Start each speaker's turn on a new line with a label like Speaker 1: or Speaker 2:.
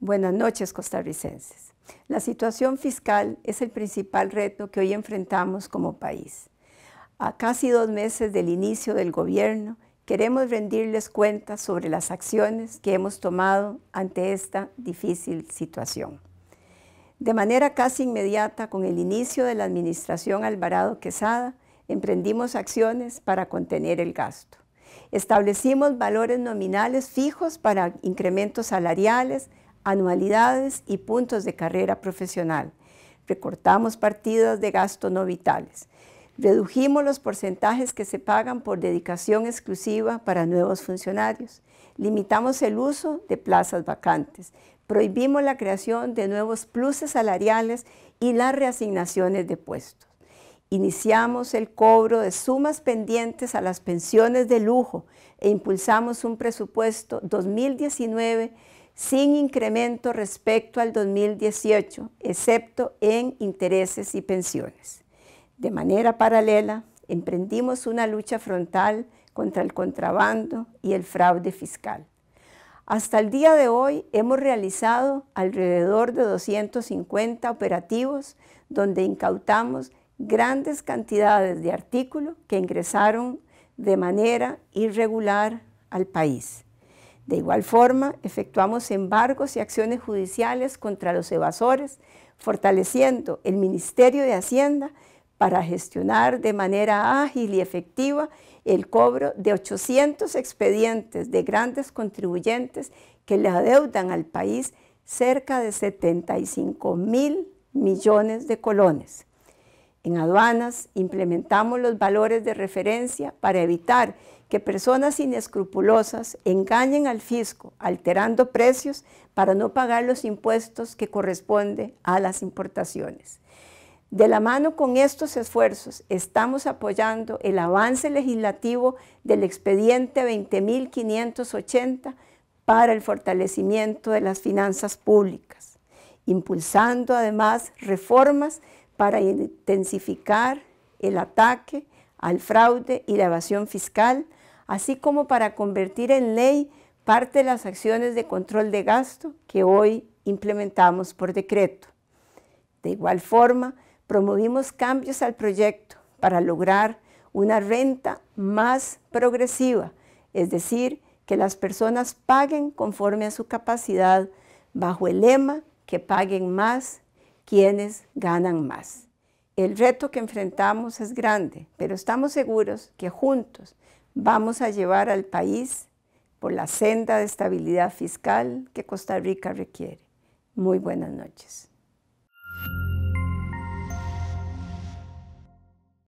Speaker 1: Buenas noches, costarricenses. La situación fiscal es el principal reto que hoy enfrentamos como país. A casi dos meses del inicio del gobierno, queremos rendirles cuentas sobre las acciones que hemos tomado ante esta difícil situación. De manera casi inmediata, con el inicio de la administración Alvarado Quesada, emprendimos acciones para contener el gasto. Establecimos valores nominales fijos para incrementos salariales, anualidades y puntos de carrera profesional. Recortamos partidas de gasto no vitales. Redujimos los porcentajes que se pagan por dedicación exclusiva para nuevos funcionarios. Limitamos el uso de plazas vacantes. Prohibimos la creación de nuevos pluses salariales y las reasignaciones de puestos. Iniciamos el cobro de sumas pendientes a las pensiones de lujo e impulsamos un presupuesto 2019 sin incremento respecto al 2018, excepto en intereses y pensiones. De manera paralela, emprendimos una lucha frontal contra el contrabando y el fraude fiscal. Hasta el día de hoy hemos realizado alrededor de 250 operativos donde incautamos grandes cantidades de artículos que ingresaron de manera irregular al país. De igual forma, efectuamos embargos y acciones judiciales contra los evasores, fortaleciendo el Ministerio de Hacienda para gestionar de manera ágil y efectiva el cobro de 800 expedientes de grandes contribuyentes que le adeudan al país cerca de 75 mil millones de colones. En aduanas implementamos los valores de referencia para evitar que personas inescrupulosas engañen al fisco alterando precios para no pagar los impuestos que corresponde a las importaciones. De la mano con estos esfuerzos estamos apoyando el avance legislativo del expediente 20.580 para el fortalecimiento de las finanzas públicas, impulsando además reformas para intensificar el ataque al fraude y la evasión fiscal, así como para convertir en ley parte de las acciones de control de gasto que hoy implementamos por decreto. De igual forma, promovimos cambios al proyecto para lograr una renta más progresiva, es decir, que las personas paguen conforme a su capacidad bajo el lema que paguen más quienes ganan más. El reto que enfrentamos es grande, pero estamos seguros que juntos Vamos a llevar al país por la senda de estabilidad fiscal que Costa Rica requiere. Muy buenas noches.